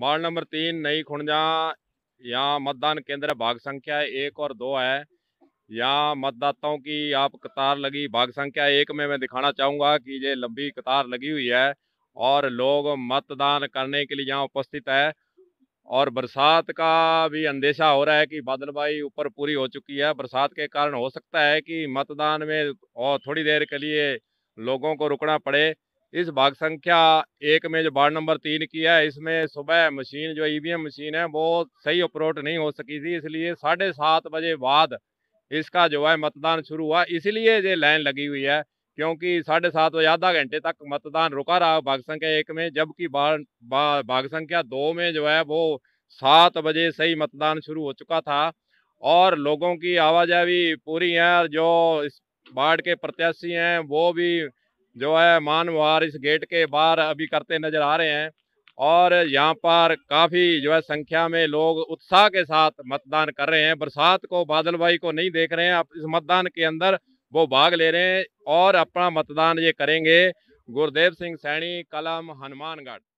ward number तीन नई खुणजा यहाँ मतदान केंद्र भाग संख्या एक और दो है यहाँ मतदाताओं की आप कतार लगी भाग संख्या एक में मैं दिखाना चाहूँगा कि ये लंबी कतार लगी हुई है और लोग मतदान करने के लिए यहाँ उपस्थित है और बरसात का भी अंदेशा हो रहा है कि भाई ऊपर पूरी हो चुकी है बरसात के कारण हो सकता है कि मतदान में और थोड़ी देर के लिए लोगों को रुकना पड़े इस भाग संख्या एक में जो वार्ड नंबर तीन की है इसमें सुबह मशीन जो ईवीएम मशीन है वो सही ऑपरेट नहीं हो सकी थी इसलिए साढ़े सात बजे बाद इसका जो है मतदान शुरू हुआ इसलिए ये लाइन लगी हुई है क्योंकि साढ़े सात बजे आधा घंटे तक मतदान रुका रहा भाग संख्या एक में जबकि भाग संख्या दो में जो है वो सात बजे से ही मतदान शुरू हो चुका था और लोगों की आवाजाही पूरी है जो इस वार्ड के प्रत्याशी हैं वो भी जो है मानवहार इस गेट के बाहर अभी करते नजर आ रहे हैं और यहाँ पर काफ़ी जो है संख्या में लोग उत्साह के साथ मतदान कर रहे हैं बरसात को बादल भाई को नहीं देख रहे हैं आप इस मतदान के अंदर वो भाग ले रहे हैं और अपना मतदान ये करेंगे गुरुदेव सिंह सैनी कलम हनुमानगढ़